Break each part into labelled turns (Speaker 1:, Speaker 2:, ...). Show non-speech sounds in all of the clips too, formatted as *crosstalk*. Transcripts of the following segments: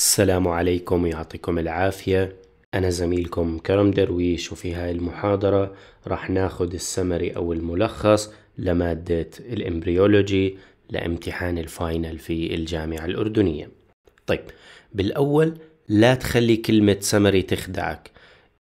Speaker 1: السلام عليكم يعطيكم العافية أنا زميلكم كرم درويش وفي هاي المحاضرة راح ناخد السمري أو الملخص لمادة الإمبريولوجي لامتحان الفاينل في الجامعة الأردنية طيب بالأول لا تخلي كلمة سمري تخدعك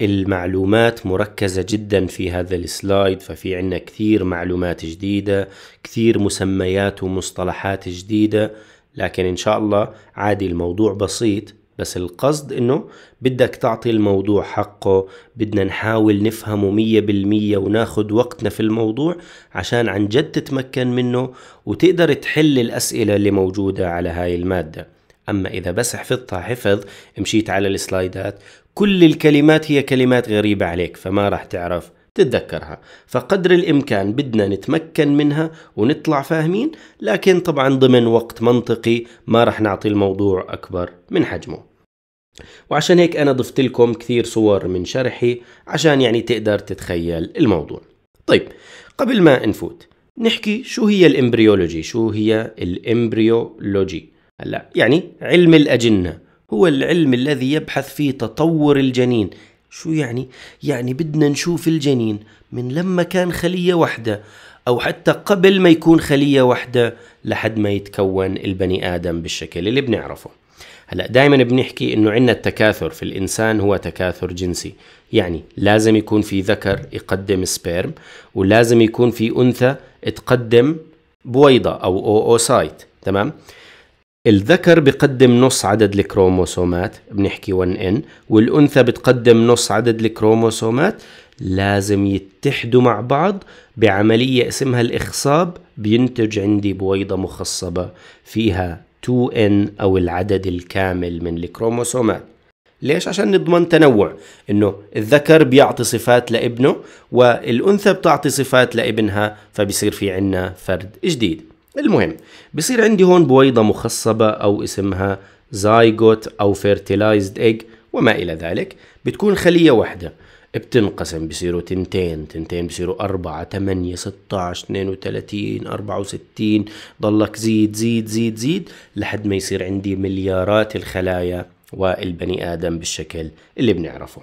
Speaker 1: المعلومات مركزة جدا في هذا السلايد ففي عنا كثير معلومات جديدة كثير مسميات ومصطلحات جديدة لكن إن شاء الله عادي الموضوع بسيط بس القصد انه بدك تعطي الموضوع حقه بدنا نحاول نفهمه مية بالمية وناخد وقتنا في الموضوع عشان عن جد تتمكن منه وتقدر تحل الأسئلة اللي موجودة على هاي المادة أما إذا بس حفظتها حفظ مشيت على السلايدات كل الكلمات هي كلمات غريبة عليك فما راح تعرف تتذكرها فقدر الإمكان بدنا نتمكن منها ونطلع فاهمين لكن طبعا ضمن وقت منطقي ما رح نعطي الموضوع أكبر من حجمه وعشان هيك أنا ضفت لكم كثير صور من شرحي عشان يعني تقدر تتخيل الموضوع طيب قبل ما نفوت نحكي شو هي الإمبريولوجي شو هي الإمبريولوجي هلا يعني علم الأجنة هو العلم الذي يبحث في تطور الجنين شو يعني؟ يعني بدنا نشوف الجنين من لما كان خلية واحدة أو حتى قبل ما يكون خلية واحدة لحد ما يتكون البني آدم بالشكل اللي بنعرفه هلا دائما بنحكي انه عندنا التكاثر في الانسان هو تكاثر جنسي يعني لازم يكون في ذكر يقدم سبيرم ولازم يكون في انثى تقدم بويضه او اوسايت تمام الذكر بقدم نص عدد الكروموسومات بنحكي 1 ان والانثى بتقدم نص عدد الكروموسومات لازم يتحدوا مع بعض بعملية اسمها الإخصاب بينتج عندي بويضة مخصبة فيها 2n أو العدد الكامل من الكروموسومات ليش؟ عشان نضمن تنوع انه الذكر بيعطي صفات لابنه والانثى بتعطي صفات لابنها فبصير في عنا فرد جديد المهم بصير عندي هون بويضة مخصبة أو اسمها زايغوت أو فيرتلايزد إيج وما إلى ذلك بتكون خلية واحدة بتنقسم بصيروا تنتين تنتين بصيروا أربعة تمانية ستة عشر اثنين وثلاثين أربعة وستين ضلك زيد زيد زيد زيد لحد ما يصير عندي مليارات الخلايا والبني آدم بالشكل اللي بنعرفه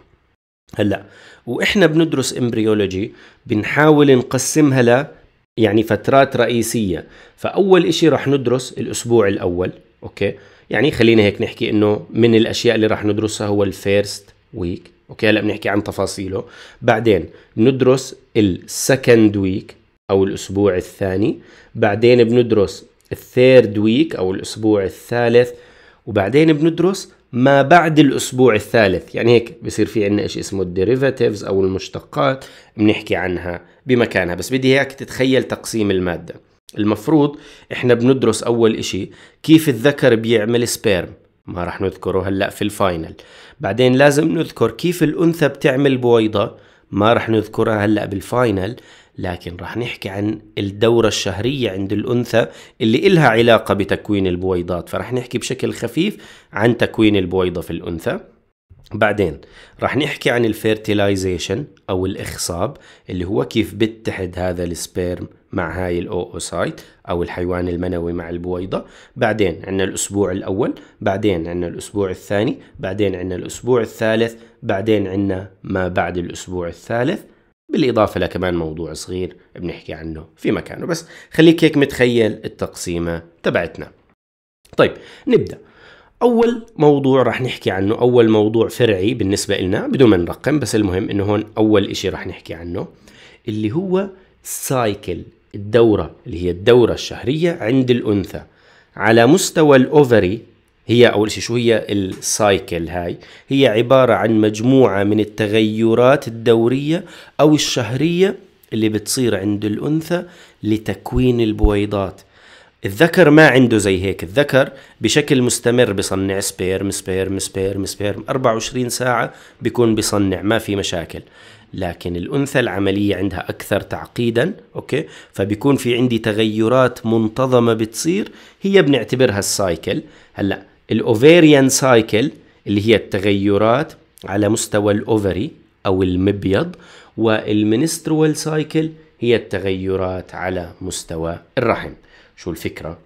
Speaker 1: هلا وإحنا بندرس إمبريولوجي بنحاول نقسمها يعني فترات رئيسية فأول إشي رح ندرس الأسبوع الأول أوكي يعني خلينا هيك نحكي إنه من الأشياء اللي رح ندرسها هو الفيرست ويك أوكي هلأ بنحكي عن تفاصيله بعدين ندرس السكند ويك أو الأسبوع الثاني بعدين بندرس الثيرد ويك أو الأسبوع الثالث وبعدين بندرس ما بعد الاسبوع الثالث يعني هيك بصير في عندنا شيء اسمه الديريفاتيفز او المشتقات بنحكي عنها بمكانها بس بدي اياك تتخيل تقسيم الماده المفروض احنا بندرس اول إشي كيف الذكر بيعمل سبيرم ما رح نذكره هلا في الفاينل بعدين لازم نذكر كيف الانثى بتعمل بويضه ما رح نذكرها هلا بالفاينل لكن راح نحكي عن الدورة الشهرية عند الأنثى اللي إلها علاقة بتكوين البويضات فراح نحكي بشكل خفيف عن تكوين البويضة في الأنثى بعدين راح نحكي عن الفيرتيلايزيشن او الاخصاب اللي هو كيف بتحد هذا السبيرم مع هاي الاوسايت او الحيوان المنوي مع البويضه بعدين عندنا الاسبوع الاول بعدين عندنا الاسبوع الثاني بعدين عندنا الاسبوع الثالث بعدين عندنا ما بعد الاسبوع الثالث بالإضافة لكمان موضوع صغير بنحكي عنه في مكانه بس خليك هيك متخيل التقسيمة تبعتنا طيب نبدأ أول موضوع رح نحكي عنه أول موضوع فرعي بالنسبة لنا بدون ما نرقم بس المهم إنه هون أول إشي رح نحكي عنه اللي هو السايكل الدورة اللي هي الدورة الشهرية عند الأنثى على مستوى الأوفري هي أول شيء شو هي السايكل هاي هي عبارة عن مجموعة من التغيرات الدورية أو الشهرية اللي بتصير عند الأنثى لتكوين البويضات الذكر ما عنده زي هيك الذكر بشكل مستمر بصنع سبيرم سبيرم سبيرم سبيرم 24 ساعة بيكون بصنع ما في مشاكل لكن الأنثى العملية عندها أكثر تعقيدا أوكي فبيكون في عندي تغيرات منتظمة بتصير هي بنعتبرها السايكل هلأ الاوفيريان سايكل اللي هي التغيرات على مستوى الاوفري او المبيض والمنسترول سايكل هي التغيرات على مستوى الرحم شو الفكره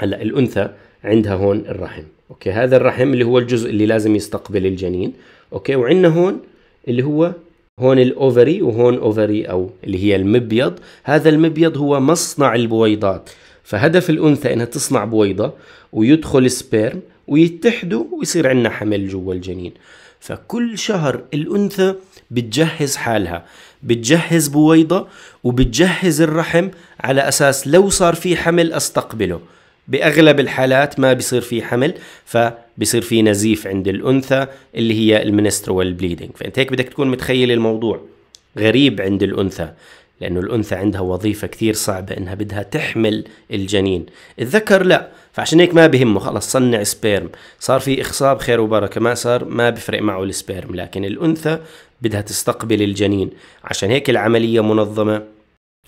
Speaker 1: هلا الانثى عندها هون الرحم اوكي هذا الرحم اللي هو الجزء اللي لازم يستقبل الجنين اوكي وعندنا هون اللي هو هون الاوفري وهون اوفري او اللي هي المبيض هذا المبيض هو مصنع البويضات فهدف الانثى انها تصنع بويضه ويدخل سبيرم ويتحدوا ويصير عندنا حمل جوا الجنين فكل شهر الأنثى بتجهز حالها بتجهز بويضة وبتجهز الرحم على أساس لو صار في حمل أستقبله باغلب الحالات ما بيصير في حمل فبيصير في نزيف عند الانثى اللي هي المنسترول بليدنج فانت هيك بدك تكون متخيل الموضوع غريب عند الانثى لأنه الأنثى عندها وظيفة كثير صعبة إنها بدها تحمل الجنين الذكر لا فعشان هيك ما بهمه خلص صنع سبيرم صار في إخصاب خير وبركة ما صار ما بفرق معه السبيرم لكن الأنثى بدها تستقبل الجنين عشان هيك العملية منظمة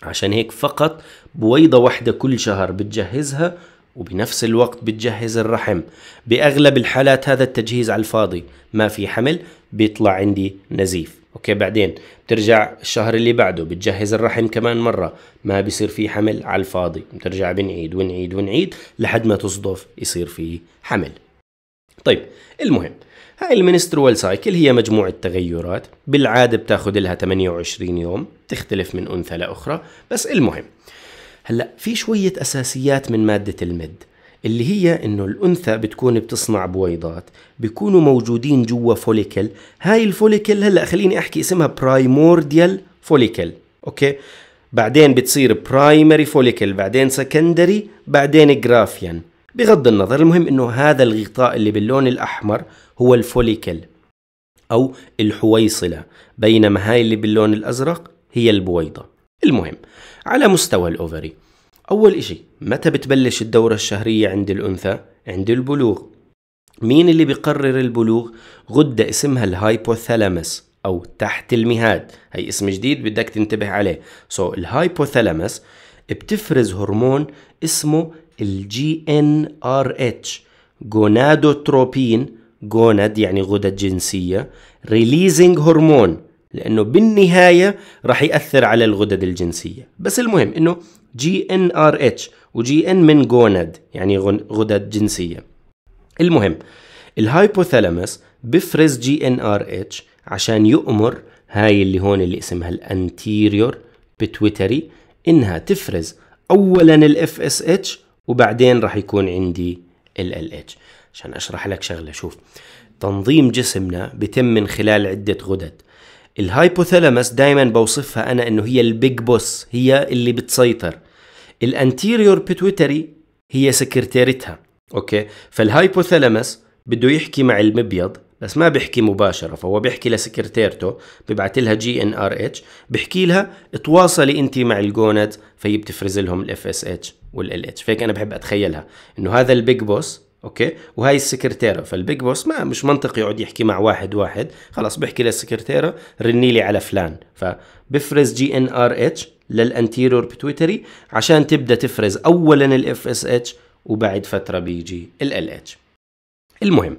Speaker 1: عشان هيك فقط بويضة واحدة كل شهر بتجهزها وبنفس الوقت بتجهز الرحم بأغلب الحالات هذا التجهيز على الفاضي ما في حمل بيطلع عندي نزيف اوكي بعدين بترجع الشهر اللي بعده بتجهز الرحم كمان مره ما بيصير في حمل على الفاضي بترجع بنعيد ونعيد ونعيد لحد ما تصدف يصير في حمل طيب المهم هاي المنسترول سايكل هي مجموعة تغيرات بالعادة بتاخد لها 28 يوم تختلف من أنثى لأخرى بس المهم هلأ في شوية أساسيات من مادة المد اللي هي انه الانثى بتكون بتصنع بويضات بيكونوا موجودين جوا فوليكل هاي الفوليكل هلا خليني احكي اسمها برايمورديال فوليكل اوكي بعدين بتصير برايمري فوليكل بعدين سكندري بعدين جرافيان بغض النظر المهم انه هذا الغطاء اللي باللون الاحمر هو الفوليكل او الحويصله بينما هاي اللي باللون الازرق هي البويضه المهم على مستوى الاوفري أول إشي متى بتبلش الدورة الشهرية عند الأنثى؟ عند البلوغ مين اللي بيقرر البلوغ؟ غدة اسمها الهايبوثالامس أو تحت المهاد هي اسم جديد بدك تنتبه عليه سو so, الهايبوثالامس بتفرز هرمون اسمه الجي ان ار اتش جونادوتروبين جوناد يعني غدد جنسية ريليزنج هرمون لأنه بالنهاية رح يأثر على الغدد الجنسية بس المهم أنه جي ان ار اتش وجي ان من جوناد يعني غدد جنسيه المهم الهايبوثالامس بفرز جي ان ار اتش عشان يؤمر هاي اللي هون اللي اسمها الانتيريور بتويتري انها تفرز اولا الاف اس اتش وبعدين راح يكون عندي ال ال اتش عشان اشرح لك شغله شوف تنظيم جسمنا بيتم من خلال عده غدد الهايبوثالامس دايما بوصفها انا انه هي البيج بوس هي اللي بتسيطر الانتيريور بيتويتري هي سكرتيرتها اوكي فالهايبوثالامس بده يحكي مع المبيض بس ما بيحكي مباشره فهو بيحكي لسكرتيرته ببعث لها جي ان ار اتش بحكي لها تواصلي انت مع الجوناد فهي بتفرز لهم الاف اس اتش والال اتش فهيك انا بحب اتخيلها انه هذا البيج بوس اوكي وهي السكرتيره فالبيج بوس ما مش منطقي يقعد يحكي مع واحد واحد خلاص بيحكي للسكرتيره رني لي على فلان فبفرز جي ان ار اتش للانتيرور بتويتري عشان تبدا تفرز اولا الاف اس اتش وبعد فتره بيجي ال اتش المهم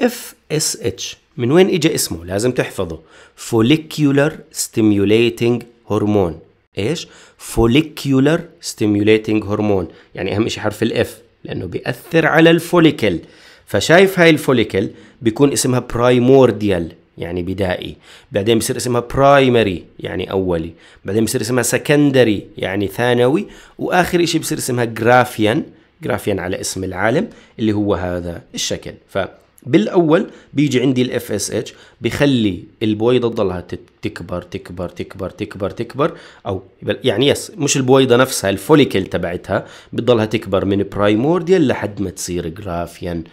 Speaker 1: اف اس اتش من وين اجى اسمه لازم تحفظه فوليكيولر ستيميوليتنج هرمون ايش فوليكيولر ستيميوليتنج هرمون يعني اهم شيء حرف الاف لأنه بيأثر على الفوليكل فشايف هاي الفوليكل بيكون اسمها برايمورديال يعني بدائي بعدين بصير اسمها برايمري يعني أولي بعدين بصير اسمها سكندري يعني ثانوي وآخر شيء بصير اسمها جرافيان جرافيان على اسم العالم اللي هو هذا الشكل ف بالاول بيجي عندي الاف اس اتش بخلي البويضه تضلها تكبر تكبر تكبر تكبر تكبر او يعني يس مش البويضه نفسها الفوليكل تبعتها بتضلها تكبر من برايمورديال لحد ما تصير جرافيان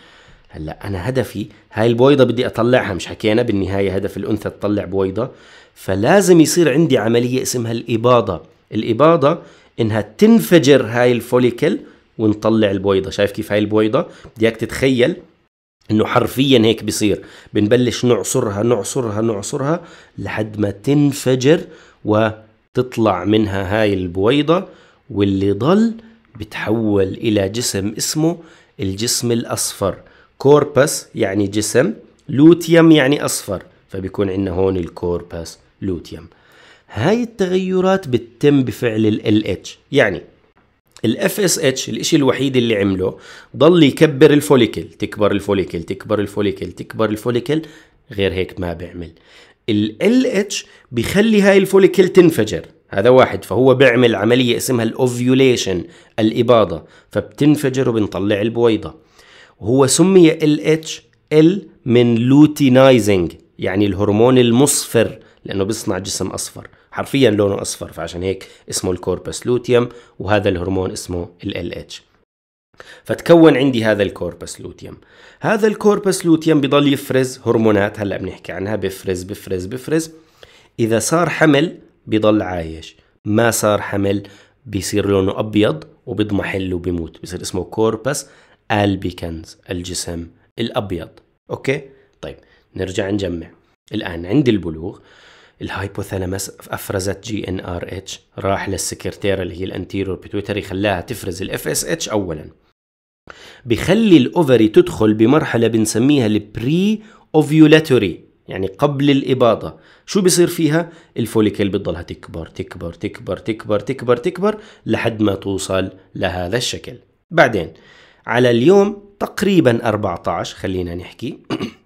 Speaker 1: هلا انا هدفي هاي البويضه بدي اطلعها مش حكينا بالنهايه هدف الانثى تطلع بويضه فلازم يصير عندي عمليه اسمها الاباضه الاباضه انها تنفجر هاي الفوليكل ونطلع البويضه شايف كيف هاي البويضه بدي اياك تتخيل انه حرفيا هيك بصير بنبلش نعصرها نعصرها نعصرها لحد ما تنفجر وتطلع منها هاي البويضة واللي ضل بتحول إلى جسم اسمه الجسم الأصفر كوربس يعني جسم لوتيوم يعني أصفر فبيكون عندنا هون الكوربس لوتيوم هاي التغيرات بتتم بفعل ال LH يعني الاف اس اتش الشيء الوحيد اللي عمله ضل يكبر الفوليكل تكبر الفوليكل تكبر الفوليكل تكبر الفوليكل غير هيك ما بيعمل ال اتش بيخلي هاي الفوليكل تنفجر هذا واحد فهو بيعمل عملية اسمها الأوفيوليشن الإباضة فبتنفجر وبنطلع البويضة وهو سمي ال اتش ال من لوتينايزنج يعني الهرمون المصفر لأنه بيصنع جسم أصفر حرفيا لونه اصفر فعشان هيك اسمه الكوربس لوتيوم وهذا الهرمون اسمه ال اتش فتكون عندي هذا الكوربس لوتيوم هذا الكوربس لوتيوم بضل يفرز هرمونات هلا بنحكي عنها بفرز بفرز بفرز اذا صار حمل بضل عايش ما صار حمل بيصير لونه ابيض وبيضمحل وبيموت بصير اسمه كوربس البيكنز الجسم الابيض اوكي طيب نرجع نجمع الان عند البلوغ الهايبوثالامس افرزت جي ان ار اتش راح للسكرتيره اللي هي الانتيرور بيتويتري خلاها تفرز الاف اس اتش اولا بخلي الاوفري تدخل بمرحله بنسميها البري اوفيولاتوري يعني قبل الإباضة شو بصير فيها؟ الفوليكل بتضلها تكبر تكبر تكبر تكبر تكبر تكبر لحد ما توصل لهذا الشكل بعدين على اليوم تقريبا 14 خلينا نحكي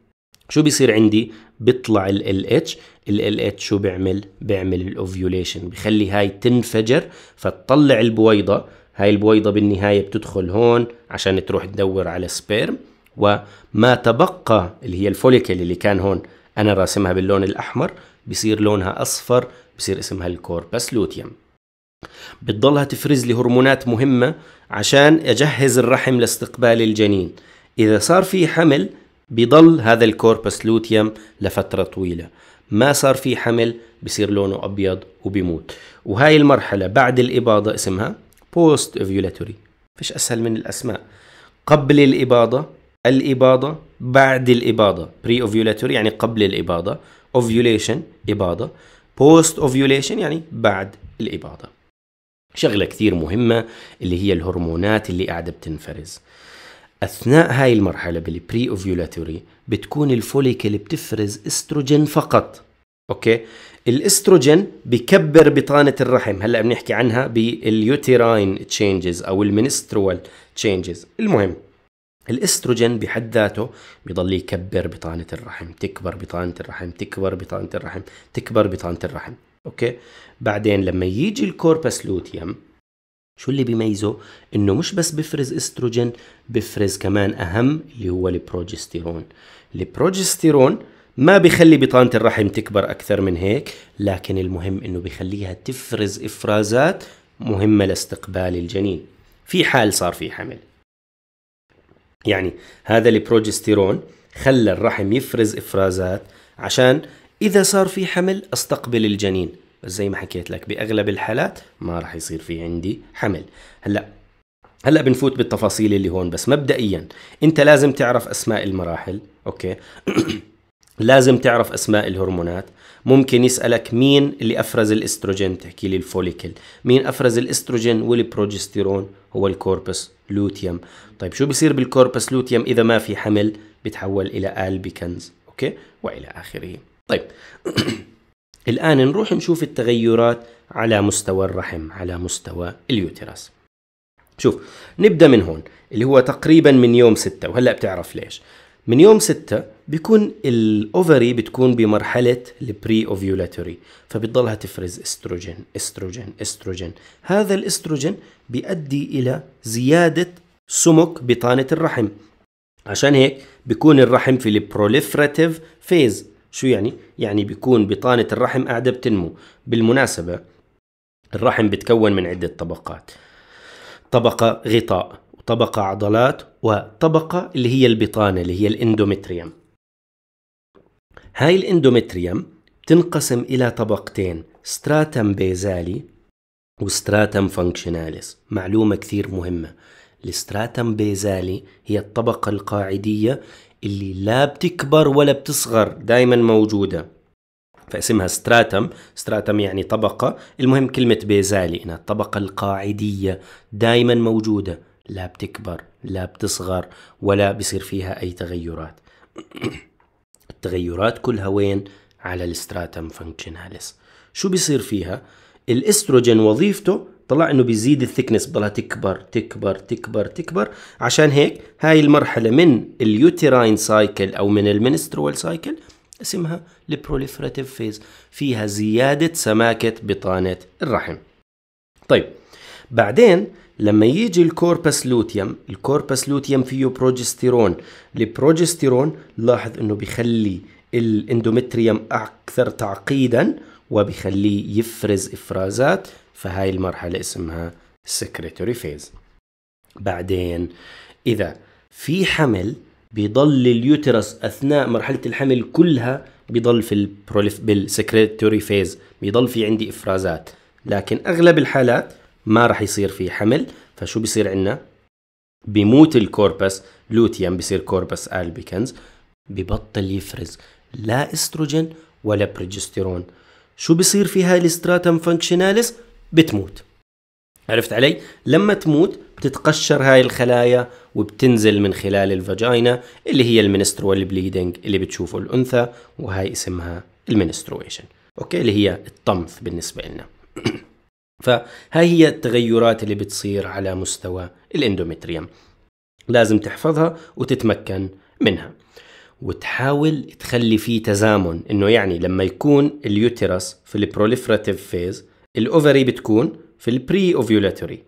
Speaker 1: *clears throat* شو بصير عندي بيطلع ال LH ال LH شو بيعمل؟ بيعمل الاوفيوليشن بخلي هاي تنفجر فتطلع البويضة هاي البويضة بالنهاية بتدخل هون عشان تروح تدور على سبيرم وما تبقى اللي هي الفوليكل اللي كان هون أنا راسمها باللون الأحمر بصير لونها أصفر بصير اسمها الكوربس لوتيوم بتضلها تفرز لي هرمونات مهمة عشان أجهز الرحم لاستقبال الجنين إذا صار في حمل بضل هذا الكوربس لوتيوم لفترة طويلة ما صار في حمل بصير لونه أبيض وبيموت وهاي المرحلة بعد الإباضة اسمها بوست فيولاتوري فيش أسهل من الأسماء قبل الإباضة الإباضة بعد الإباضة بري اوفيولاتوري يعني قبل الإباضة اوفيوليشن إباضة بوست اوفيوليشن يعني بعد الإباضة شغلة كثير مهمة اللي هي الهرمونات اللي قاعدة بتنفرز اثناء هاي المرحله بالبري اوفيولاتوري بتكون الفوليكل بتفرز استروجين فقط اوكي الاستروجين بكبر بطانه الرحم هلا بنحكي عنها باليوتيراين تشينجز او المنسترول تشينجز المهم الاستروجين بحد ذاته بضل يكبر بطانه الرحم تكبر بطانه الرحم تكبر بطانه الرحم تكبر بطانه الرحم اوكي بعدين لما يجي الكوربس لوتيوم شو اللي بيميزه انه مش بس بفرز استروجين بفرز كمان اهم اللي هو البروجستيرون البروجستيرون ما بيخلي بطانة الرحم تكبر أكثر من هيك لكن المهم أنه بيخليها تفرز إفرازات مهمة لاستقبال الجنين في حال صار في حمل يعني هذا البروجستيرون خلى الرحم يفرز إفرازات عشان إذا صار في حمل أستقبل الجنين بس زي ما حكيت لك باغلب الحالات ما راح يصير في عندي حمل هلا هلا بنفوت بالتفاصيل اللي هون بس مبدئيا انت لازم تعرف اسماء المراحل اوكي *clears throat* لازم تعرف اسماء الهرمونات ممكن يسالك مين اللي افرز الاستروجين تحكي لي الفوليكل مين افرز الاستروجين والبروجستيرون هو الكوربس لوتيوم طيب شو بصير بالكوربس لوتيوم اذا ما في حمل بتحول الى البيكنز اوكي والى اخره طيب *clears throat* الآن نروح نشوف التغيرات على مستوى الرحم على مستوى اليوترس شوف نبدأ من هون اللي هو تقريبا من يوم ستة وهلأ بتعرف ليش من يوم ستة بيكون الأوفري بتكون بمرحلة البري أوفيولاتوري فبتضلها تفرز استروجين استروجين استروجين هذا الاستروجين بيؤدي إلى زيادة سمك بطانة الرحم عشان هيك بيكون الرحم في البروليفراتيف فيز شو يعني؟ يعني بيكون بطانة الرحم قاعدة بتنمو بالمناسبة الرحم بتكون من عدة طبقات طبقة غطاء وطبقة عضلات وطبقة اللي هي البطانة اللي هي الاندومتريم هاي الاندومتريم بتنقسم إلى طبقتين ستراتم بيزالي وستراتم فانكشناليس معلومة كثير مهمة الستراتم بيزالي هي الطبقة القاعدية اللي لا بتكبر ولا بتصغر دائما موجودة فاسمها ستراتم ستراتم يعني طبقة المهم كلمة بيزالي إنها الطبقة القاعدية دائما موجودة لا بتكبر لا بتصغر ولا بصير فيها أي تغيرات *clears throat* التغيرات كلها وين على الستراتم فانكشناليس شو بيصير فيها الاستروجين وظيفته طلع انه بيزيد الثكنس بضلها تكبر تكبر تكبر تكبر عشان هيك هاي المرحله من اليوتيراين سايكل او من المنسترول سايكل اسمها البروليفراتيف فيز فيها زياده سماكه بطانه الرحم طيب بعدين لما يجي الكوربس لوتيوم الكوربس لوتيوم فيه بروجستيرون البروجستيرون لاحظ انه بيخلي الاندومتريوم اكثر تعقيدا وبيخليه يفرز افرازات فهاي المرحلة اسمها secretory phase بعدين إذا في حمل بيضل اليوترس أثناء مرحلة الحمل كلها بيضل في البروليف بالسكريتوري فيز بيضل في عندي إفرازات لكن أغلب الحالات ما راح يصير في حمل فشو بيصير عندنا بيموت الكوربس لوتيوم بيصير كوربس البيكنز ببطل يفرز لا استروجين ولا بروجستيرون شو بيصير في هاي الستراتم فانكشناليس بتموت عرفت علي؟ لما تموت بتتقشر هاي الخلايا وبتنزل من خلال الفاجينا اللي هي المنسترول بليدنج اللي بتشوفه الأنثى وهاي اسمها المنسترويشن أوكي اللي هي الطمث بالنسبة لنا *clears throat* فهاي هي التغيرات اللي بتصير على مستوى الاندوميتريوم لازم تحفظها وتتمكن منها وتحاول تخلي فيه تزامن انه يعني لما يكون اليوترس في البروليفراتيف فيز الأوفري بتكون في البري اوفيولاتوري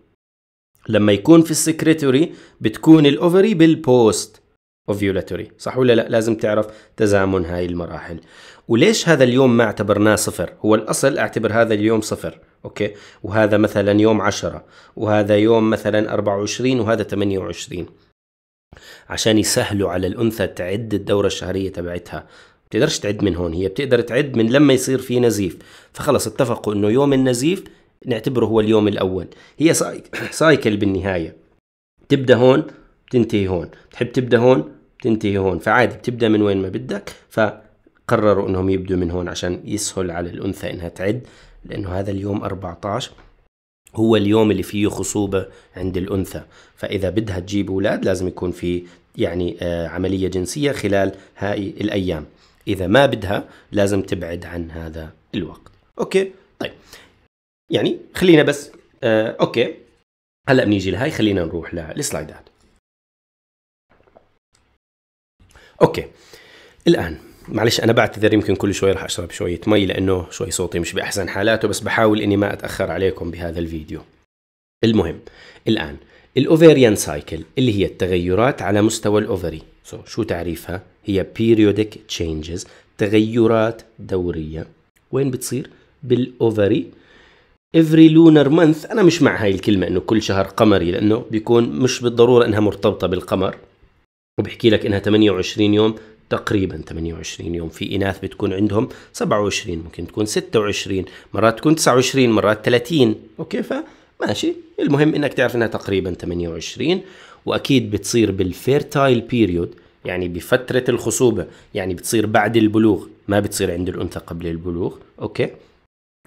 Speaker 1: لما يكون في السكريتوري بتكون الأوفري بالبوست اوفيولاتوري صح ولا لا لازم تعرف تزامن هاي المراحل وليش هذا اليوم ما اعتبرناه صفر هو الأصل اعتبر هذا اليوم صفر أوكي وهذا مثلا يوم 10 وهذا يوم مثلا 24 وهذا 28 عشان يسهلوا على الأنثى تعد الدورة الشهرية تبعتها بتقدرش تعد من هون هي بتقدر تعد من لما يصير في نزيف فخلص اتفقوا انه يوم النزيف نعتبره هو اليوم الاول هي *coughs* سايكل بالنهايه تبدا هون بتنتهي هون بتحب تبدا هون بتنتهي هون فعادي بتبدا من وين ما بدك فقرروا انهم يبدوا من هون عشان يسهل على الانثى انها تعد لانه هذا اليوم 14 هو اليوم اللي فيه خصوبة عند الأنثى فإذا بدها تجيب أولاد لازم يكون في يعني آه، عملية جنسية خلال هاي الأيام إذا ما بدها لازم تبعد عن هذا الوقت أوكي طيب يعني خلينا بس آه أوكي هلا بنيجي لهي خلينا نروح للسلايدات أوكي الآن معلش انا بعتذر يمكن كل شوي راح اشرب شويه مي لانه شوي صوتي مش باحسن حالاته بس بحاول اني ما اتاخر عليكم بهذا الفيديو المهم الان الاوفيريان سايكل اللي هي التغيرات على مستوى الاوفري سو so, شو تعريفها هي periodic changes تغيرات دوريه وين بتصير بالاوفري every lunar month انا مش مع هاي الكلمه انه كل شهر قمري لانه بيكون مش بالضروره انها مرتبطه بالقمر وبحكي لك انها 28 يوم تقريبا 28 يوم في اناث بتكون عندهم 27 ممكن تكون 26 مرات تكون 29 مرات 30 اوكي ف ماشي المهم انك تعرف انها تقريبا 28 واكيد بتصير بالفيرتايل بيريود يعني بفترة الخصوبة يعني بتصير بعد البلوغ ما بتصير عند الأنثى قبل البلوغ أوكي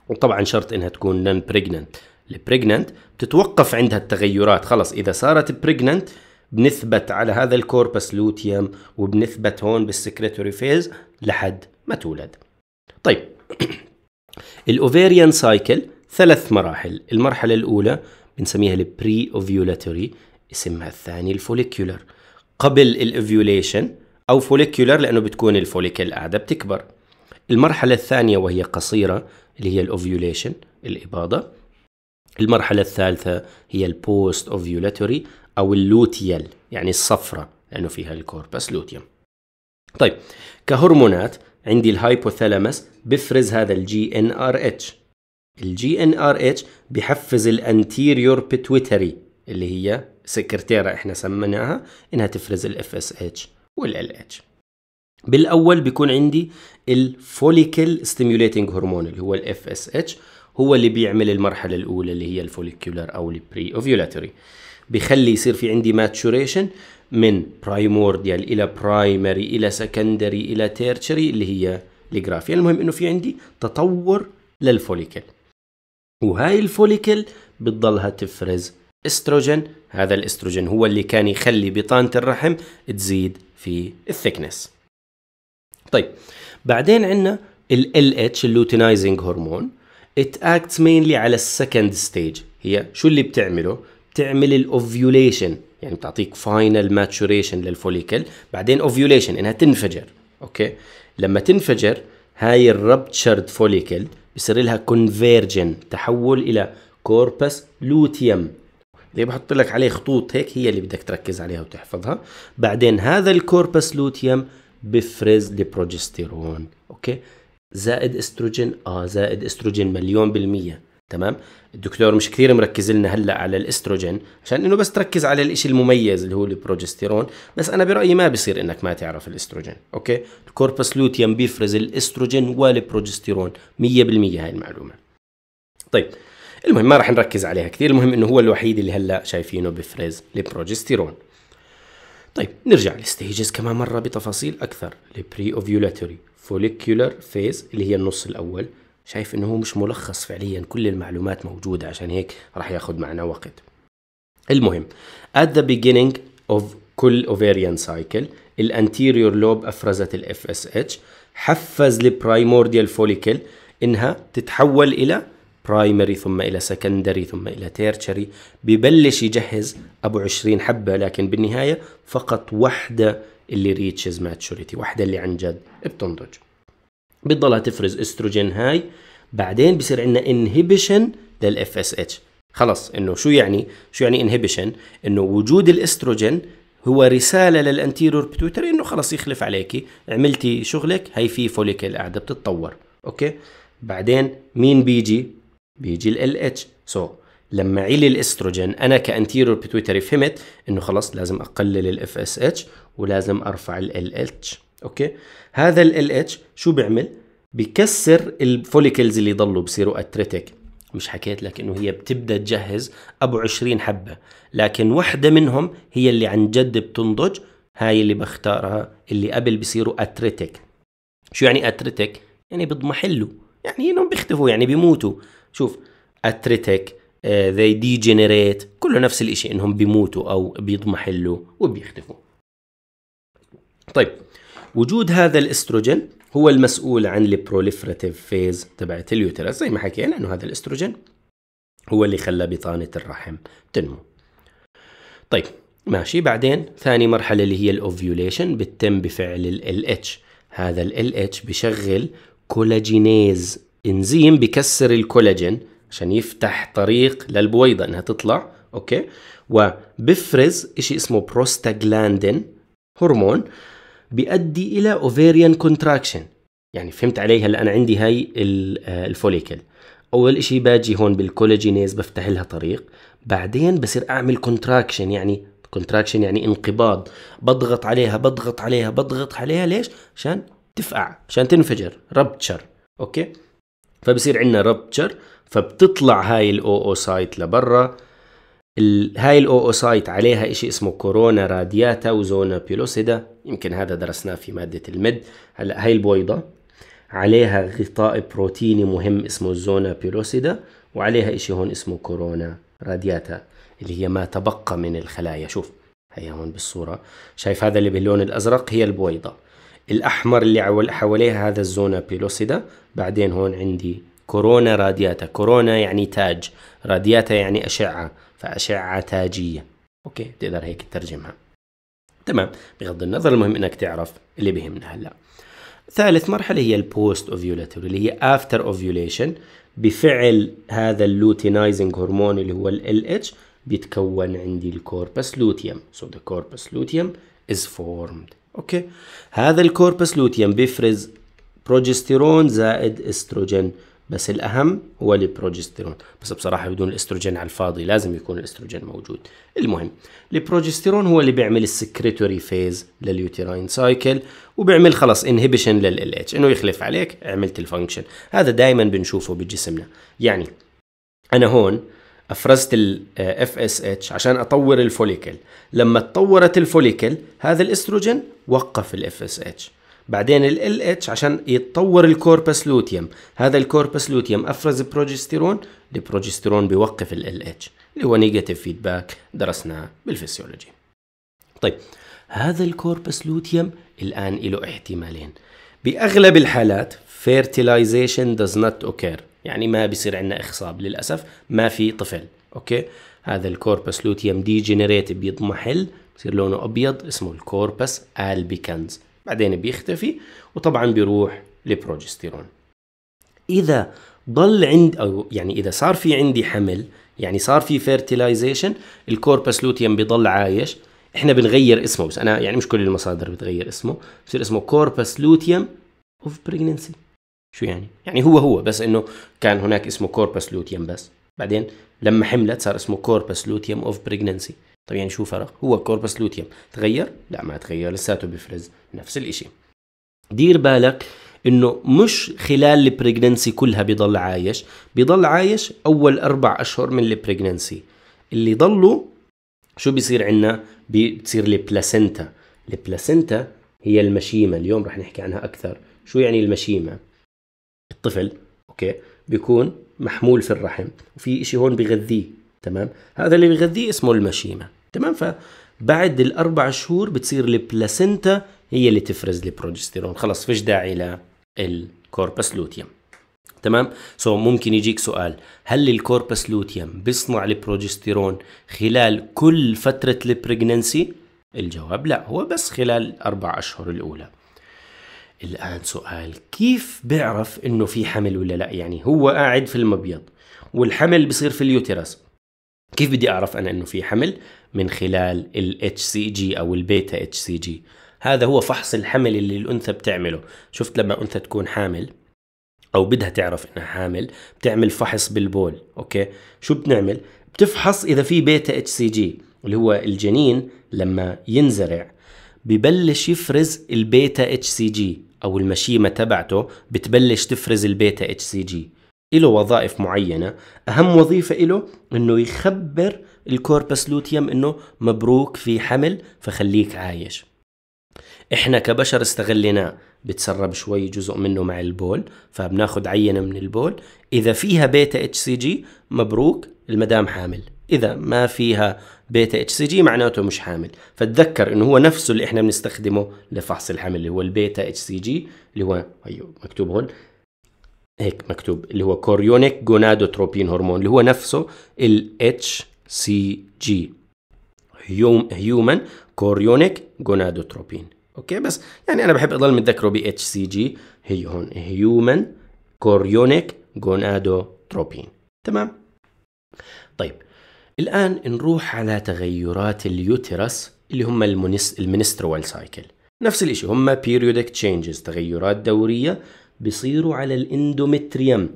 Speaker 1: وطبعا شرط إنها تكون نون بريجننت البريجننت بتتوقف عندها التغيرات خلص إذا صارت بريجننت بنثبت على هذا الكوربس لوتيوم وبنثبت هون بالسكريتوري فيز لحد ما تولد طيب *clears throat* الاوفيريان سايكل ثلاث مراحل المرحلة الأولى بنسميها البري اوفيولاتوري اسمها الثاني الفوليكيولر قبل الاوفيوليشن أو فوليكيولر لأنه بتكون الفوليكل قاعدة بتكبر المرحلة الثانية وهي قصيرة اللي هي الاوفيوليشن الإباضة المرحلة الثالثة هي البوست اوفيولاتوري أو اللوتيال يعني الصفرة لأنه فيها الكوربس لوتيوم طيب كهرمونات عندي الهايبوثالامس بفرز هذا الجي ان ار اتش الجي ان ار اتش بحفز الانتيريور بتويتري اللي هي سكرتيرة احنا سميناها انها تفرز الاف اس اتش والال اتش بالاول بيكون عندي الفوليكل ستيميوليتنج هرمون اللي هو الاف اس اتش هو اللي بيعمل المرحله الاولى اللي هي الفوليكولر او البري اوفيولاتوري بيخلي يصير في عندي ماتشوريشن من برايمورديال الى برايمري الى سكندري الى تيرشري اللي هي الجرافيا يعني المهم انه في عندي تطور للفوليكل وهاي الفوليكل بتضلها تفرز استروجين هذا الاستروجين هو اللي كان يخلي بطانة الرحم تزيد في الثكنس طيب بعدين عندنا ال LH اللوتينايزنج هرمون it acts mainly على السكند ستيج هي شو اللي بتعمله بتعمل الاوفيوليشن يعني بتعطيك فاينل ماتشوريشن للفوليكل بعدين اوفيوليشن انها تنفجر اوكي لما تنفجر هاي الربتشرد فوليكل بصير لها كونفيرجن تحول الى كوربس لوتيوم اللي بحط لك عليه خطوط هيك هي اللي بدك تركز عليها وتحفظها بعدين هذا الكوربس لوتيوم بفرز البروجستيرون اوكي زائد استروجين اه زائد استروجين مليون بالمية تمام الدكتور مش كثير مركز لنا هلا على الاستروجين عشان انه بس تركز على الإشي المميز اللي هو البروجستيرون بس انا برايي ما بصير انك ما تعرف الاستروجين اوكي الكوربس لوتيوم بيفرز الاستروجين والبروجستيرون 100% هاي المعلومه طيب المهم ما راح نركز عليها كثير المهم انه هو الوحيد اللي هلا شايفينه بيفرز البروجستيرون طيب نرجع للستيجز كمان مرة بتفاصيل أكثر البري أوفيولاتوري فوليكيولر فيز اللي هي النص الأول شايف انه هو مش ملخص فعليا كل المعلومات موجودة عشان هيك راح ياخد معنا وقت المهم at the beginning of كل ovarian cycle الانتيريور لوب افرزت الاف اس اتش حفز البرايمورديال فوليكل انها تتحول الى برايمري ثم الى سكندري ثم الى تيرتشري ببلش يجهز ابو 20 حبه لكن بالنهايه فقط وحده اللي ريتشز ماتشوريتي وحده اللي عن جد بتنضج بتضلها تفرز استروجين هاي بعدين بصير عندنا انهبيشن للاف اس اتش خلص انه شو يعني شو يعني انهبيشن انه وجود الاستروجين هو رساله للانتيرور بتويتر انه خلص يخلف عليكي عملتي شغلك هي في فوليكل قاعده بتتطور اوكي بعدين مين بيجي بيجي ال اتش سو لما علي الاستروجين انا كانتيرور بتويتر فهمت انه خلص لازم اقلل الاف اس اتش ولازم ارفع ال اتش اوكي هذا ال اتش شو بيعمل بكسر الفوليكلز اللي ضلوا بصيروا اتريتك مش حكيت لك انه هي بتبدا تجهز ابو 20 حبه لكن وحده منهم هي اللي عن جد بتنضج هاي اللي بختارها اللي قبل بصيروا اتريتك شو يعني اتريتك يعني بيضمحلوا يعني انهم بيختفوا يعني بيموتوا شوف اتريتك ذي دي degenerate كله نفس الإشي إنهم بيموتوا أو بيضمحلوا وبيختفوا طيب وجود هذا الاستروجين هو المسؤول عن البروليفراتيف فيز تبعت اليوترس زي ما حكينا انه هذا الاستروجين هو اللي خلى بطانة الرحم تنمو طيب ماشي بعدين ثاني مرحلة اللي هي الاوفيوليشن بتتم بفعل ال اتش هذا ال اتش بشغل كولاجينيز انزيم بكسر الكولاجين عشان يفتح طريق للبويضة انها تطلع اوكي وبفرز شيء اسمه بروستاجلاندين هرمون بيؤدي الى اوفيريان كونتراكشن يعني فهمت علي هلا انا عندي هاي آه، الفوليكل اول شيء باجي هون بالكولاجينيز بفتح لها طريق بعدين بصير اعمل كونتراكشن يعني كونتراكشن يعني انقباض بضغط عليها بضغط عليها بضغط عليها ليش عشان تفقع عشان تنفجر ربتشر اوكي فبصير عندنا ربتشر فبتطلع هاي الاو او سايت لبرا هاي الأوسايت عليها إشي اسمه كورونا رادياتا وزونا بيلوسيدا يمكن هذا درسناه في مادة المد هلا هاي البويضة عليها غطاء بروتيني مهم اسمه الزونا بيلوسيدا وعليها إشي هون اسمه كورونا رادياتا اللي هي ما تبقى من الخلايا شوف هي هون بالصورة شايف هذا اللي باللون الأزرق هي البويضة الأحمر اللي حواليها هذا الزونا بيلوسيدا بعدين هون عندي كورونا رادياتا كورونا يعني تاج رادياتا يعني أشعة فأشعة تاجية أوكي بتقدر هيك تترجمها تمام بغض النظر المهم انك تعرف اللي بهمنا هلا ثالث مرحلة هي البوست اوفيولاتوري اللي هي افتر اوفيوليشن بفعل هذا اللوتينايزنج هرمون اللي هو ال اتش بيتكون عندي الكوربس لوتيوم سو ذا كوربس لوتيوم از فورمد اوكي هذا الكوربس لوتيوم بيفرز بروجستيرون زائد استروجين بس الأهم هو البروجستيرون بس بصراحة بدون الاستروجين على الفاضي لازم يكون الاستروجين موجود المهم البروجستيرون هو اللي بيعمل السكريتوري فيز لليوتيراين سايكل وبيعمل خلص انهبيشن للال اتش انه يخلف عليك عملت الفانكشن هذا دائما بنشوفه بجسمنا يعني انا هون افرزت الاف اس آه، اتش عشان اطور الفوليكل لما تطورت الفوليكل هذا الاستروجين وقف الاف اس اتش بعدين ال LH عشان يتطور الكوربس لوتيوم هذا الكوربس لوتيوم افرز بروجستيرون البروجستيرون بيوقف ال LH اللي هو نيجاتيف فيدباك درسناه بالفسيولوجي طيب هذا الكوربس لوتيوم الان له احتمالين باغلب الحالات fertilization does not occur يعني ما بيصير عندنا اخصاب للاسف ما في طفل اوكي هذا الكوربس لوتيوم ديجنريت بيضمحل بصير لونه ابيض اسمه الكوربس البيكنز بعدين بيختفي وطبعا بيروح لبروجستيرون اذا ضل عند او يعني اذا صار في عندي حمل يعني صار في فيرتلايزيشن الكوربس لوتيوم بيضل عايش احنا بنغير اسمه بس انا يعني مش كل المصادر بتغير اسمه بصير اسمه كوربس لوتيوم اوف بريجننسي شو يعني يعني هو هو بس انه كان هناك اسمه كوربس لوتيوم بس بعدين لما حملت صار اسمه كوربس لوتيوم اوف بريجننسي طيب، يعني شو فرق هو كوربس لوتيوم تغير لا ما تغير لساته بيفرز نفس الإشي دير بالك انه مش خلال البريجننسي كلها بيضل عايش بيضل عايش اول اربع اشهر من البريجننسي اللي ضلوا شو بيصير عندنا بتصير البلاسنتا البلاسنتا هي المشيمه اليوم رح نحكي عنها اكثر شو يعني المشيمه الطفل اوكي بيكون محمول في الرحم وفي إشي هون بغذيه تمام هذا اللي بغذيه اسمه المشيمه تمام فبعد الاربع شهور بتصير البلاسينتا هي اللي تفرز البروجستيرون خلص فيش داعي للكوربس لوتيوم تمام سو so, ممكن يجيك سؤال هل الكوربس لوتيوم بيصنع البروجستيرون خلال كل فتره البريجننسي الجواب لا هو بس خلال الاربع اشهر الاولى الآن سؤال كيف بيعرف إنه في حمل ولا لا يعني هو قاعد في المبيض والحمل بصير في اليوترس كيف بدي اعرف انا انه في حمل من خلال ال HCG او البيتا HCG هذا هو فحص الحمل اللي الانثى بتعمله شفت لما انثى تكون حامل او بدها تعرف انها حامل بتعمل فحص بالبول اوكي شو بنعمل بتفحص اذا في بيتا اتش سي جي اللي هو الجنين لما ينزرع ببلش يفرز البيتا اتش سي جي او المشيمه تبعته بتبلش تفرز البيتا اتش سي جي له وظائف معينة أهم وظيفة له أنه يخبر الكوربس لوتيوم أنه مبروك في حمل فخليك عايش إحنا كبشر استغلنا بتسرب شوي جزء منه مع البول فبناخد عينة من البول إذا فيها بيتا اتش سي جي مبروك المدام حامل إذا ما فيها بيتا اتش سي جي معناته مش حامل فتذكر انه هو نفسه اللي احنا بنستخدمه لفحص الحمل اللي هو البيتا اتش سي جي اللي هو ايوه مكتوب هون هيك مكتوب اللي هو كوريونيك جونادوتروبين هرمون اللي هو نفسه ال اتش سي جي هيومن كوريونيك جونادوتروبين اوكي بس يعني انا بحب اضل متذكره ب اتش سي جي هي هون هيومن كوريونيك جونادوتروبين تمام طيب الان نروح على تغيرات اليوترس اللي هم المنس... المنسترول سايكل نفس الشيء هم بيريودك تشينجز تغيرات دوريه بيصيروا على الاندومتريوم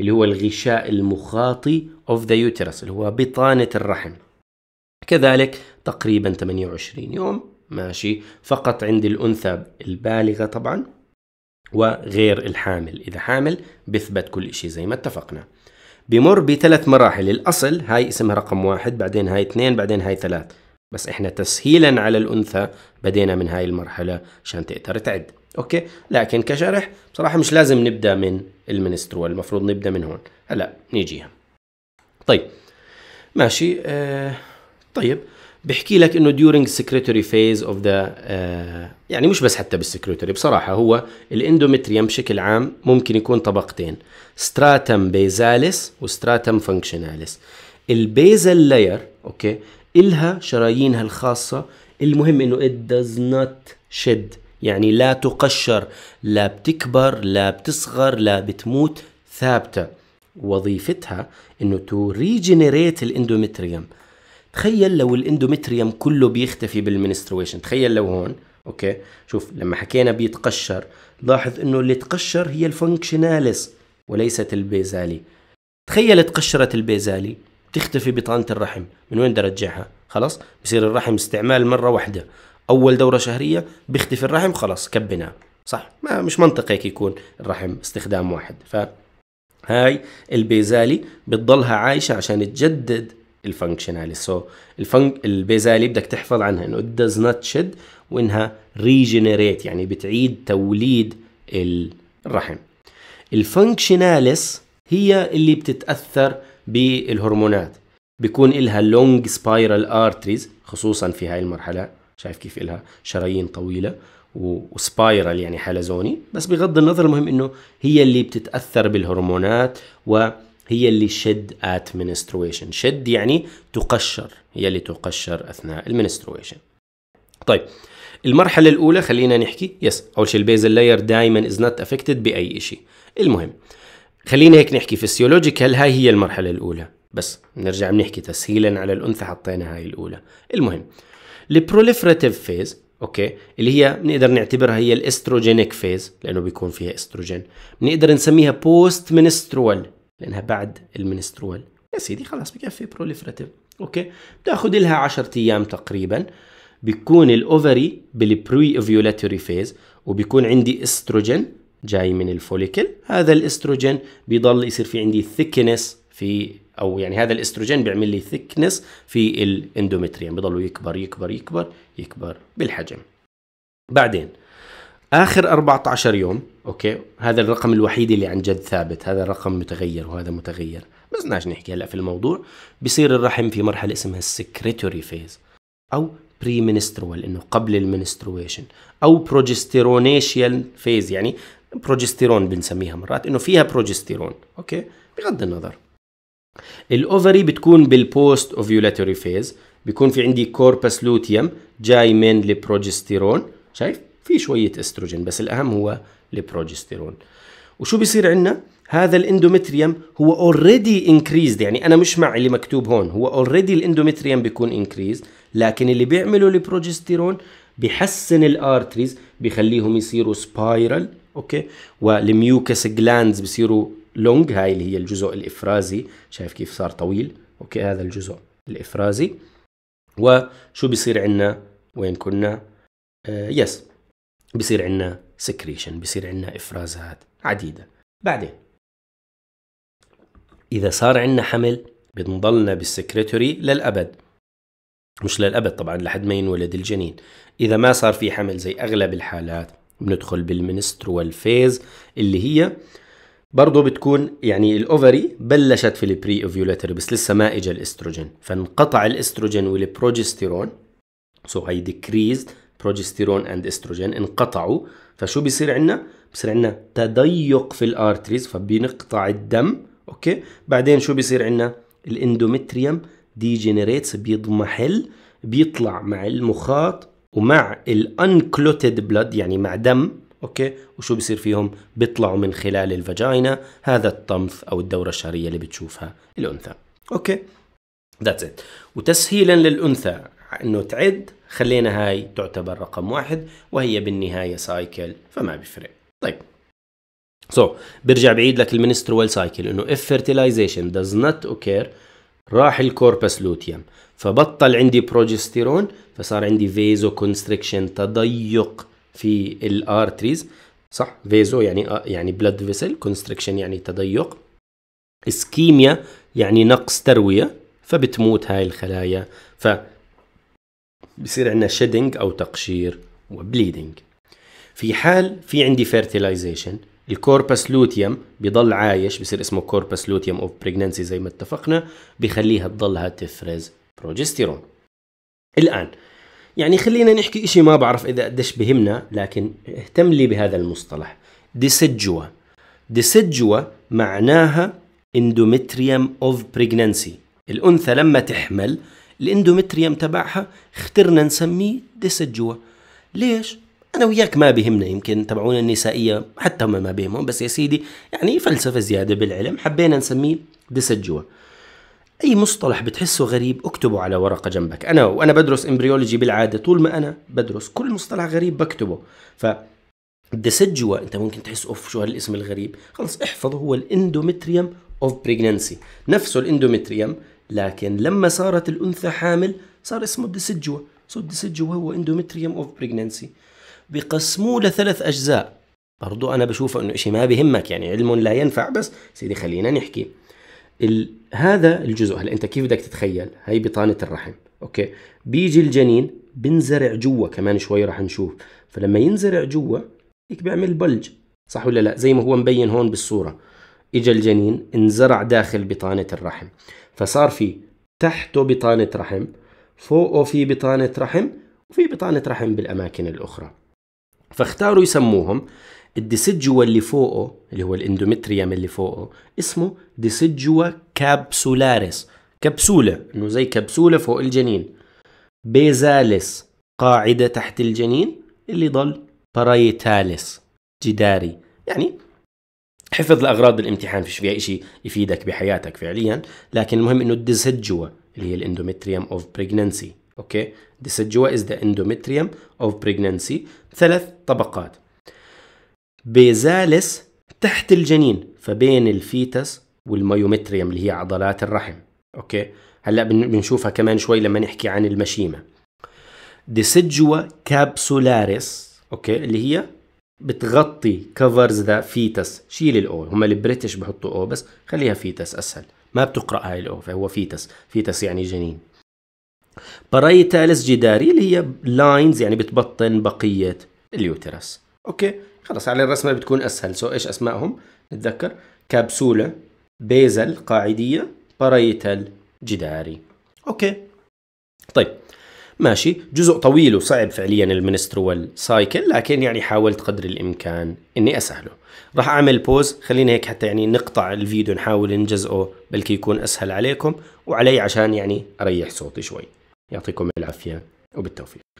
Speaker 1: اللي هو الغشاء المخاطي اوف ذا يوترس اللي هو بطانة الرحم كذلك تقريبا 28 يوم ماشي فقط عند الأنثى البالغة طبعا وغير الحامل إذا حامل بثبت كل شيء زي ما اتفقنا بمر بثلاث مراحل الأصل هاي اسمها رقم واحد بعدين هاي اثنين بعدين هاي ثلاث بس احنا تسهيلا على الأنثى بدينا من هاي المرحلة عشان تقدر تعد اوكي لكن كشرح بصراحه مش لازم نبدا من المنسترول المفروض نبدا من هون هلا نيجيها طيب ماشي آه طيب بحكي لك انه during secretary phase of the آه يعني مش بس حتى بالسكريتوري بصراحه هو الاندوميتريوم بشكل عام ممكن يكون طبقتين ستراتم بيزاليس وستراتم فانكشناليس البيزل لاير اوكي الها شرايينها الخاصه المهم انه it does not shed يعني لا تقشر لا بتكبر لا بتصغر لا بتموت ثابتة وظيفتها انه تو ريجنريت الاندومتريوم تخيل لو الاندومتريوم كله بيختفي بالمنسترويشن تخيل لو هون اوكي شوف لما حكينا بيتقشر لاحظ انه اللي تقشر هي الفانكشناليس وليست البيزالي تخيل تقشرت البيزالي تختفي بطانة الرحم من وين بدي ارجعها خلاص بصير الرحم استعمال مرة واحدة اول دوره شهريه بيختفي الرحم خلاص كبناه صح ما مش منطق هيك يكون الرحم استخدام واحد ف هاي البيزالي بتضلها عايشه عشان تجدد الفانكشنالي سو so, البيزالي بدك تحفظ عنها انه داز نوت شد وانها ريجنريت يعني بتعيد توليد الرحم الفانكشناليس هي اللي بتتاثر بالهرمونات بيكون لها لونج سبايرال ارتريز خصوصا في هاي المرحله شايف كيف إلها شرايين طويلة وسبايرال يعني حلزوني بس بغض النظر المهم انه هي اللي بتتاثر بالهرمونات وهي اللي شد ات منسترويشن شد يعني تقشر هي اللي تقشر اثناء المنسترويشن طيب المرحلة الأولى خلينا نحكي يس أول شيء البيزل لاير دائما از نوت افكتد بأي شيء المهم خلينا هيك نحكي فيسيولوجيكال هاي هي المرحلة الأولى بس نرجع بنحكي تسهيلا على الأنثى حطينا هاي الأولى المهم البروليفراتيف فيز اوكي اللي هي بنقدر نعتبرها هي الاستروجينيك فيز لانه بيكون فيها استروجين بنقدر نسميها بوست منسترول لانها بعد المنسترول يا سيدي خلاص بكفي بروليفراتيف اوكي بتاخذ لها 10 ايام تقريبا بيكون الاوفري بالبري اوفيولاتوري فيز وبيكون عندي استروجين جاي من الفوليكل هذا الاستروجين بيضل يصير في عندي ثيكنس في او يعني هذا الاستروجين بيعمل لي ثيكنس في الاندومتريوم بضلوا يكبر يكبر يكبر يكبر بالحجم بعدين اخر 14 يوم اوكي هذا الرقم الوحيد اللي عن جد ثابت هذا الرقم متغير وهذا متغير بس بدناش نحكي هلا في الموضوع بصير الرحم في مرحله اسمها السكريتوري فيز او بري منسترول انه قبل المنسترويشن او بروجستيرونيشيال فيز يعني بروجستيرون بنسميها مرات انه فيها بروجستيرون اوكي بغض النظر الاوفري بتكون بالبوست اوفيولاتوري فيز بيكون في عندي كوربس لوتيوم جاي من البروجستيرون شايف في شويه استروجين بس الاهم هو البروجستيرون وشو بيصير عندنا هذا الاندومتريوم هو اوريدي انكريزد يعني انا مش مع اللي مكتوب هون هو اوريدي الاندومتريوم بيكون انكريزد لكن اللي بيعمله البروجستيرون بحسن الارتريز بخليهم يصيروا سبايرال اوكي والميوكس جلاندز بصيروا لونج هاي اللي هي الجزء الافرازي شايف كيف صار طويل اوكي هذا الجزء الافرازي وشو بصير عندنا وين كنا آه يس بصير عندنا سكريشن بصير عندنا افرازات عديده بعدين اذا صار عندنا حمل بنضلنا بالسكريتوري للابد مش للابد طبعا لحد ما ينولد الجنين اذا ما صار في حمل زي اغلب الحالات بندخل بالمنسترول فيز اللي هي برضه بتكون يعني الاوفري بلشت في البري اوفيولاتري بس لسه ما اجى الاستروجين فانقطع الاستروجين والبروجستيرون سو هي ديكريز بروجستيرون اند استروجين انقطعوا فشو بيصير عندنا بصير عندنا تضيق في الارتريز فبنقطع الدم اوكي بعدين شو بيصير عندنا الاندومتريوم ديجنريتس بيضمحل بيطلع مع المخاط ومع الانكلوتد بلد يعني مع دم اوكي وشو بصير فيهم بيطلعوا من خلال الفاجينا هذا الطمث او الدوره الشهريه اللي بتشوفها الانثى اوكي ذاتس ات وتسهيلا للانثى انه تعد خلينا هاي تعتبر رقم واحد وهي بالنهايه سايكل فما بيفرق طيب سو so, برجع بعيد لك المنستروال سايكل انه اف فيرتيلايزيشن داز نوت اوكير راح الكوربس لوتيوم فبطل عندي بروجستيرون فصار عندي فيزو كونستريكشن تضيق في الارتريز صح فيزو يعني آه، يعني بلاد فيسل كونستريكشن يعني تضيق اسكيميا يعني نقص ترويه فبتموت هاي الخلايا ف بصير عندنا شيدنج او تقشير وبليدنج في حال في عندي فيرتيلايزيشن الكوربس لوتيوم بضل عايش بصير اسمه كوربس لوتيوم اوف بريجننسي زي ما اتفقنا بخليها تضلها تفرز بروجستيرون الان يعني خلينا نحكي إشي ما بعرف إذا قديش بهمنا لكن اهتم لي بهذا المصطلح ديسجوا ديسجوا معناها اندومتريوم اوف بريجنانسي الأنثى لما تحمل الاندومتريوم تبعها اخترنا نسميه ديسجوا ليش؟ أنا وياك ما بهمنا يمكن تبعونا النسائية حتى هم ما بهمهم بس يا سيدي يعني فلسفة زيادة بالعلم حبينا نسميه ديسجوا اي مصطلح بتحسه غريب اكتبه على ورقه جنبك انا وانا بدرس امبريولوجي بالعاده طول ما انا بدرس كل مصطلح غريب بكتبه ف الدسجوة انت ممكن تحس اوف شو هالاسم الغريب خلص احفظه هو الاندومتريوم اوف بريجننسي نفسه الاندومتريوم لكن لما صارت الانثى حامل صار اسمه الدسجوة سو الدسجوة هو اندومتريوم اوف بريجننسي بقسموه لثلاث اجزاء برضو انا بشوفه انه شيء ما بهمك يعني علم لا ينفع بس سيدي خلينا نحكي ال... هذا الجزء هلا انت كيف بدك تتخيل هي بطانه الرحم اوكي بيجي الجنين بنزرع جوا كمان شوي راح نشوف فلما ينزرع جوا هيك بيعمل بلج صح ولا لا زي ما هو مبين هون بالصوره اجى الجنين انزرع داخل بطانه الرحم فصار في تحته بطانه رحم فوقه في بطانه رحم وفي بطانه رحم بالاماكن الاخرى فاختاروا يسموهم الديسيدجوا اللي فوقه اللي هو الاندومتريوم اللي فوقه اسمه ديسيدجوا كابسولاريس كبسولة انه زي كبسولة فوق الجنين بيزاليس قاعدة تحت الجنين اللي ضل بارايتاليس جداري يعني حفظ لاغراض الامتحان فيش فيها شيء يفيدك بحياتك فعليا لكن المهم انه الديسيدجوا اللي هي الاندومتريوم اوف بريجننسي اوكي ديسيدجوا از ذا اندومتريوم اوف بريجننسي ثلاث طبقات بيزالس تحت الجنين فبين الفيتس والمايومتريوم اللي هي عضلات الرحم اوكي هلا بنشوفها كمان شوي لما نحكي عن المشيمه ديسجوا كابسولاريس اوكي اللي هي بتغطي كفرز ذا فيتس شيل الاو هم البريتش بحطوا او بس خليها فيتس اسهل ما بتقرا هاي الاو فهو فيتس فيتس يعني جنين بارايتالس جداري اللي هي لاينز يعني بتبطن بقيه اليوترس اوكي خلاص على الرسمه بتكون اسهل سو ايش اسمائهم نتذكر كبسوله بيزل قاعديه باريتال جداري اوكي طيب ماشي جزء طويل وصعب فعليا المنسترول سايكل لكن يعني حاولت قدر الامكان اني اسهله راح اعمل بوز خلينا هيك حتى يعني نقطع الفيديو نحاول نجزئه بلكي يكون اسهل عليكم وعلي عشان يعني اريح صوتي شوي يعطيكم العافيه وبالتوفيق